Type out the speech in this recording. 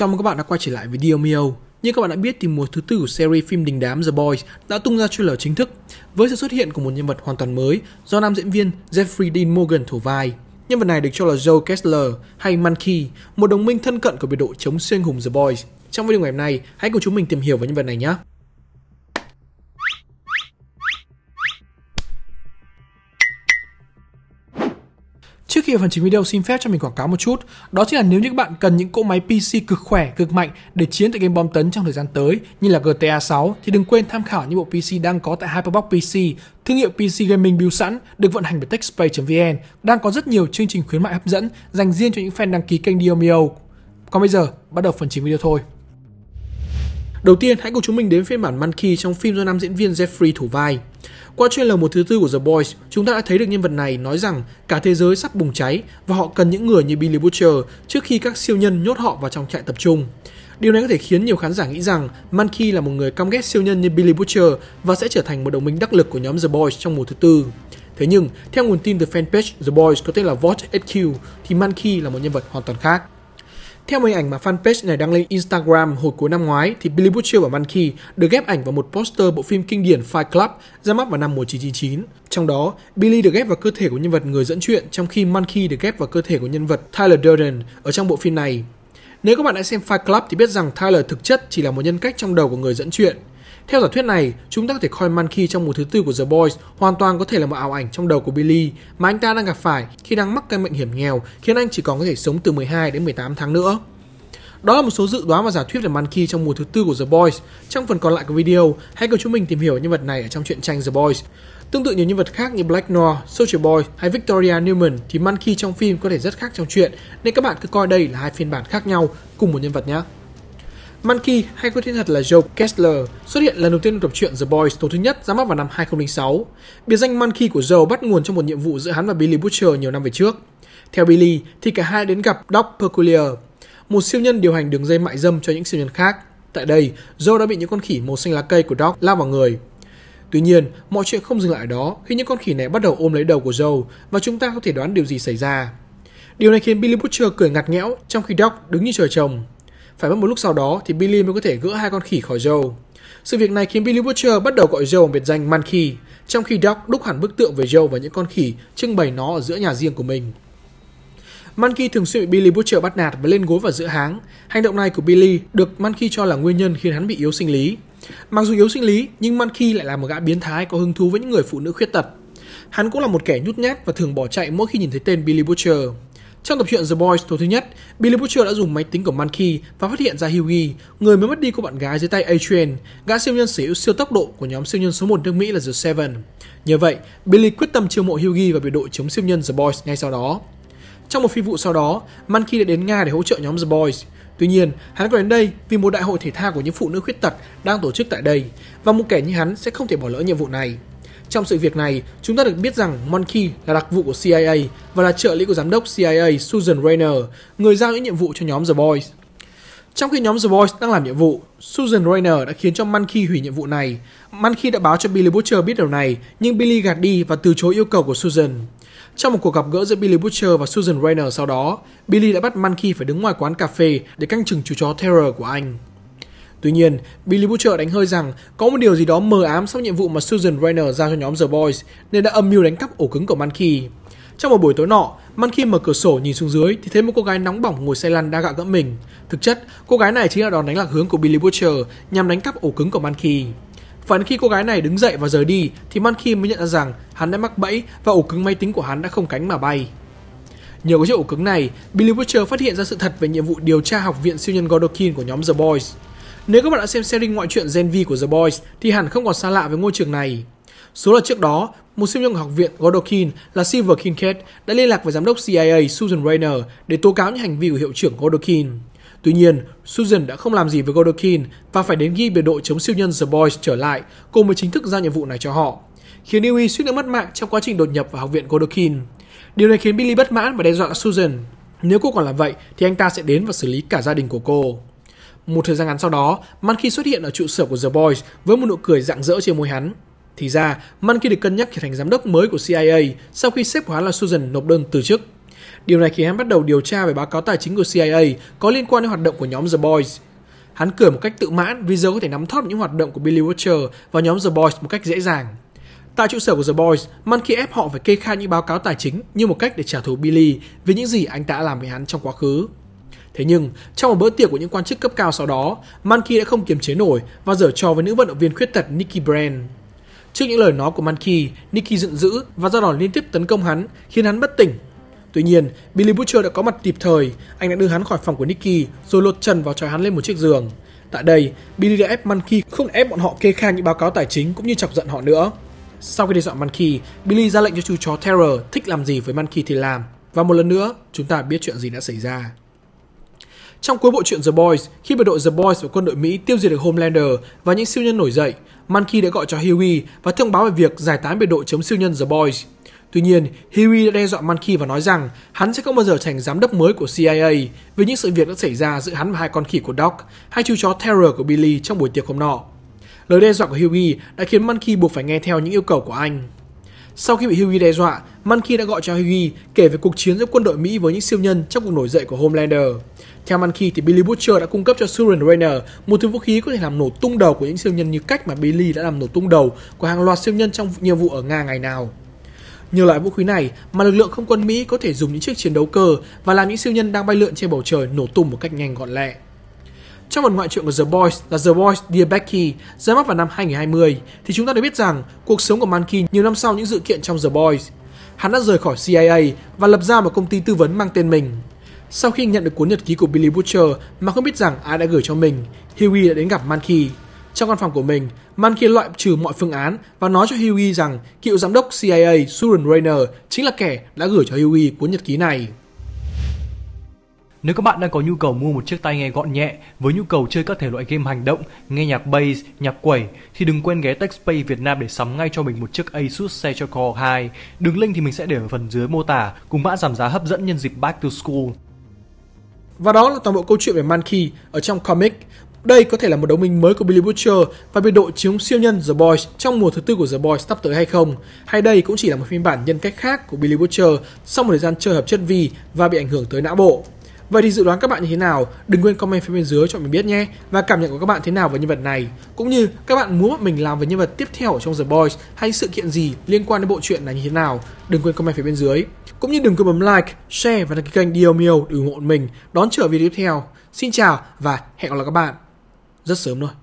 Chào mừng các bạn đã quay trở lại với Dear Như các bạn đã biết thì mùa thứ tư của series phim đình đám The Boys đã tung ra trailer chính thức với sự xuất hiện của một nhân vật hoàn toàn mới do nam diễn viên Jeffrey Dean Morgan thủ vai. Nhân vật này được cho là Joe Kessler hay Monkey, một đồng minh thân cận của biệt đội chống siêu hùng The Boys. Trong video ngày hôm nay, hãy cùng chúng mình tìm hiểu về nhân vật này nhé. khi ở phần chính video xin phép cho mình quảng cáo một chút Đó chính là nếu như các bạn cần những cỗ máy PC cực khỏe, cực mạnh để chiến tại game bom tấn trong thời gian tới như là GTA 6 thì đừng quên tham khảo những bộ PC đang có tại Hyperbox PC thương hiệu PC gaming build sẵn được vận hành bởi techspace.vn đang có rất nhiều chương trình khuyến mại hấp dẫn dành riêng cho những fan đăng ký kênh Diomio. Còn bây giờ, bắt đầu phần chính video thôi. Đầu tiên, hãy cùng chúng mình đến phiên bản Monkey trong phim do nam diễn viên Jeffrey thủ vai. Qua chuyên lầu một thứ tư của The Boys, chúng ta đã thấy được nhân vật này nói rằng cả thế giới sắp bùng cháy và họ cần những người như Billy Butcher trước khi các siêu nhân nhốt họ vào trong trại tập trung. Điều này có thể khiến nhiều khán giả nghĩ rằng Mankey là một người căm ghét siêu nhân như Billy Butcher và sẽ trở thành một đồng minh đắc lực của nhóm The Boys trong mùa thứ tư. Thế nhưng, theo nguồn tin từ fanpage The Boys có tên là Vote HQ thì Mankey là một nhân vật hoàn toàn khác. Theo hình ảnh mà fanpage này đăng lên Instagram hồi cuối năm ngoái thì Billy Butcher và Mankey được ghép ảnh vào một poster bộ phim kinh điển Fight Club ra mắt vào năm 1999. Trong đó, Billy được ghép vào cơ thể của nhân vật người dẫn chuyện trong khi Mankey được ghép vào cơ thể của nhân vật Tyler Durden ở trong bộ phim này. Nếu các bạn đã xem Fight Club thì biết rằng Tyler thực chất chỉ là một nhân cách trong đầu của người dẫn chuyện. Theo giả thuyết này, chúng ta có thể coi Monkey trong mùa thứ tư của The Boys hoàn toàn có thể là một ảo ảnh trong đầu của Billy mà anh ta đang gặp phải khi đang mắc căn bệnh hiểm nghèo khiến anh chỉ còn có thể sống từ 12 đến 18 tháng nữa. Đó là một số dự đoán và giả thuyết về Monkey trong mùa thứ tư của The Boys. Trong phần còn lại của video, hãy cùng chúng mình tìm hiểu nhân vật này ở trong truyện tranh The Boys. Tương tự nhiều nhân vật khác như Black Noir, Soldier Boy hay Victoria Newman thì Monkey trong phim có thể rất khác trong truyện nên các bạn cứ coi đây là hai phiên bản khác nhau cùng một nhân vật nhé. Monkey hay có tên thật là Joe Kessler xuất hiện lần đầu tiên trong tập truyện The Boys tổ thứ nhất ra mắt vào năm 2006. Biệt danh Monkey của Joe bắt nguồn trong một nhiệm vụ giữa hắn và Billy Butcher nhiều năm về trước. Theo Billy thì cả hai đến gặp Doc Peculiar, một siêu nhân điều hành đường dây mại dâm cho những siêu nhân khác. Tại đây, Joe đã bị những con khỉ màu xanh lá cây của Doc lao vào người. Tuy nhiên, mọi chuyện không dừng lại đó khi những con khỉ này bắt đầu ôm lấy đầu của Joe và chúng ta có thể đoán điều gì xảy ra. Điều này khiến Billy Butcher cười ngặt nghẽo trong khi Doc đứng như trời trồng. Phải mất một lúc sau đó thì Billy mới có thể gỡ hai con khỉ khỏi Joe. Sự việc này khiến Billy Butcher bắt đầu gọi Joe biệt danh Monkey, trong khi Doc đúc hẳn bức tượng về Joe và những con khỉ trưng bày nó ở giữa nhà riêng của mình. Monkey thường xuyên bị Billy Butcher bắt nạt và lên gối vào giữa háng. Hành động này của Billy được Monkey cho là nguyên nhân khiến hắn bị yếu sinh lý. Mặc dù yếu sinh lý, nhưng Monkey lại là một gã biến thái có hứng thú với những người phụ nữ khuyết tật. Hắn cũng là một kẻ nhút nhát và thường bỏ chạy mỗi khi nhìn thấy tên Billy Butcher. Trong tập truyện The Boys tổ thứ nhất, Billy Butcher đã dùng máy tính của Monkey và phát hiện ra Hughie, người mới mất đi cô bạn gái dưới tay Adrian, gã siêu nhân sở hữu siêu tốc độ của nhóm siêu nhân số 1 nước Mỹ là The Seven. Nhờ vậy, Billy quyết tâm chiêu mộ Hughie và biệt đội chống siêu nhân The Boys ngay sau đó. Trong một phi vụ sau đó, Monkey đã đến Nga để hỗ trợ nhóm The Boys. Tuy nhiên, hắn còn đến đây vì một đại hội thể thao của những phụ nữ khuyết tật đang tổ chức tại đây và một kẻ như hắn sẽ không thể bỏ lỡ nhiệm vụ này. Trong sự việc này, chúng ta được biết rằng Monkey là đặc vụ của CIA và là trợ lý của giám đốc CIA Susan Rayner, người giao những nhiệm vụ cho nhóm The Boys. Trong khi nhóm The Boys đang làm nhiệm vụ, Susan Rayner đã khiến cho Monkey hủy nhiệm vụ này. Monkey đã báo cho Billy Butcher biết điều này, nhưng Billy gạt đi và từ chối yêu cầu của Susan. Trong một cuộc gặp gỡ giữa Billy Butcher và Susan Rayner sau đó, Billy đã bắt Monkey phải đứng ngoài quán cà phê để canh chừng chú chó Terror của anh. Tuy nhiên, Billy Butcher đánh hơi rằng có một điều gì đó mờ ám sau nhiệm vụ mà Susan rainer giao cho nhóm The Boys nên đã âm mưu đánh cắp ổ cứng của Mankey. Trong một buổi tối nọ, Mankey mở cửa sổ nhìn xuống dưới thì thấy một cô gái nóng bỏng ngồi xe lăn đang gạ gẫm mình. Thực chất, cô gái này chính là đòn đánh lạc hướng của Billy Butcher nhằm đánh cắp ổ cứng của Mankey. Và đến khi cô gái này đứng dậy và rời đi thì Mankey mới nhận ra rằng hắn đã mắc bẫy và ổ cứng máy tính của hắn đã không cánh mà bay. Nhờ có chiếc ổ cứng này, Billy Butcher phát hiện ra sự thật về nhiệm vụ điều tra học viện siêu nhân godokin của nhóm The Boys – nếu các bạn đã xem series ngoại truyện Gen V của The Boys thì hẳn không còn xa lạ với ngôi trường này. Số là trước đó, một sinh viên học viện Godokin là Silver Kincaid đã liên lạc với giám đốc CIA Susan Rayner để tố cáo những hành vi của hiệu trưởng Godokin. Tuy nhiên, Susan đã không làm gì với Godokin và phải đến ghi biệt đội chống siêu nhân The Boys trở lại, cô mới chính thức giao nhiệm vụ này cho họ, khiến Dewey suýt nữa mất mạng trong quá trình đột nhập vào học viện Godokin. Điều này khiến Billy bất mãn và đe dọa Susan. Nếu cô còn làm vậy thì anh ta sẽ đến và xử lý cả gia đình của cô. Một thời gian ngắn sau đó, Mankey xuất hiện ở trụ sở của The Boys với một nụ cười rạng rỡ trên môi hắn. Thì ra, Mankey được cân nhắc trở thành giám đốc mới của CIA sau khi sếp của hắn là Susan nộp đơn từ chức. Điều này khiến hắn bắt đầu điều tra về báo cáo tài chính của CIA có liên quan đến hoạt động của nhóm The Boys. Hắn cười một cách tự mãn vì giờ có thể nắm thóp những hoạt động của Billy Watcher và nhóm The Boys một cách dễ dàng. Tại trụ sở của The Boys, Monkey ép họ phải kê khai những báo cáo tài chính như một cách để trả thù Billy vì những gì anh đã làm với hắn trong quá khứ. Thế nhưng, trong một bữa tiệc của những quan chức cấp cao sau đó, Mankey đã không kiềm chế nổi và dở trò với nữ vận động viên khuyết tật Nikki Brand. Trước những lời nói của Mankey, Nikki giận dữ và ra đòn liên tiếp tấn công hắn, khiến hắn bất tỉnh. Tuy nhiên, Billy Butcher đã có mặt kịp thời, anh đã đưa hắn khỏi phòng của Nikki rồi lột trần vào trói hắn lên một chiếc giường. Tại đây, Billy đã ép Mankey không ép bọn họ kê khai những báo cáo tài chính cũng như chọc giận họ nữa. Sau khi đe dọa Mankey, Billy ra lệnh cho chú chó Terror thích làm gì với Mankey thì làm. Và một lần nữa, chúng ta biết chuyện gì đã xảy ra. Trong cuối bộ truyện The Boys, khi bộ đội The Boys và quân đội Mỹ tiêu diệt được Homelander và những siêu nhân nổi dậy, Mankey đã gọi cho Huey và thông báo về việc giải tán biệt đội chống siêu nhân The Boys. Tuy nhiên, Huey đã đe dọa Mankey và nói rằng hắn sẽ không bao giờ thành giám đốc mới của CIA vì những sự việc đã xảy ra giữa hắn và hai con khỉ của Doc, hai chú chó Terror của Billy trong buổi tiệc hôm nọ. Lời đe dọa của Huey đã khiến Mankey buộc phải nghe theo những yêu cầu của anh. Sau khi bị Hughie đe dọa, Mankey đã gọi cho Hughie kể về cuộc chiến giữa quân đội Mỹ với những siêu nhân trong cuộc nổi dậy của Homelander. Theo Mankey thì Billy Butcher đã cung cấp cho Suren Rainer một thứ vũ khí có thể làm nổ tung đầu của những siêu nhân như cách mà Billy đã làm nổ tung đầu của hàng loạt siêu nhân trong nhiệm vụ ở Nga ngày nào. Nhờ loại vũ khí này mà lực lượng không quân Mỹ có thể dùng những chiếc chiến đấu cơ và làm những siêu nhân đang bay lượn trên bầu trời nổ tung một cách nhanh gọn lẹ. Trong một ngoại truyện của The Boys là The Boys Dear Becky ra mắt vào năm 2020 thì chúng ta đã biết rằng cuộc sống của Mankey nhiều năm sau những sự kiện trong The Boys. Hắn đã rời khỏi CIA và lập ra một công ty tư vấn mang tên mình. Sau khi nhận được cuốn nhật ký của Billy Butcher mà không biết rằng ai đã gửi cho mình, Huey đã đến gặp Mankey. Trong căn phòng của mình, Mankey loại trừ mọi phương án và nói cho Huey rằng cựu giám đốc CIA Suren Rayner chính là kẻ đã gửi cho Huey cuốn nhật ký này. Nếu các bạn đang có nhu cầu mua một chiếc tai nghe gọn nhẹ với nhu cầu chơi các thể loại game hành động, nghe nhạc bass, nhạc quẩy thì đừng quên ghé TechSpace Việt Nam để sắm ngay cho mình một chiếc Asus Sejacore 2. Đường link thì mình sẽ để ở phần dưới mô tả cùng mã giảm giá hấp dẫn nhân dịp Back to School. Và đó là toàn bộ câu chuyện về Monkey ở trong comic. Đây có thể là một đồng minh mới của Billy Butcher và biệt đội chiếu siêu nhân The Boys trong mùa thứ tư của The Boys sắp tới hay không? Hay đây cũng chỉ là một phiên bản nhân cách khác của Billy Butcher sau một thời gian chơi hợp chất vi và bị ảnh hưởng tới não bộ? Vậy thì dự đoán các bạn như thế nào? Đừng quên comment phía bên dưới cho mình biết nhé. Và cảm nhận của các bạn thế nào về nhân vật này? Cũng như các bạn muốn bọn mình làm về nhân vật tiếp theo trong The Boys hay sự kiện gì liên quan đến bộ truyện này như thế nào? Đừng quên comment phía bên dưới. Cũng như đừng quên bấm like, share và đăng ký kênh Dio Mio để ủng hộ mình đón chờ video tiếp theo. Xin chào và hẹn gặp lại các bạn rất sớm thôi.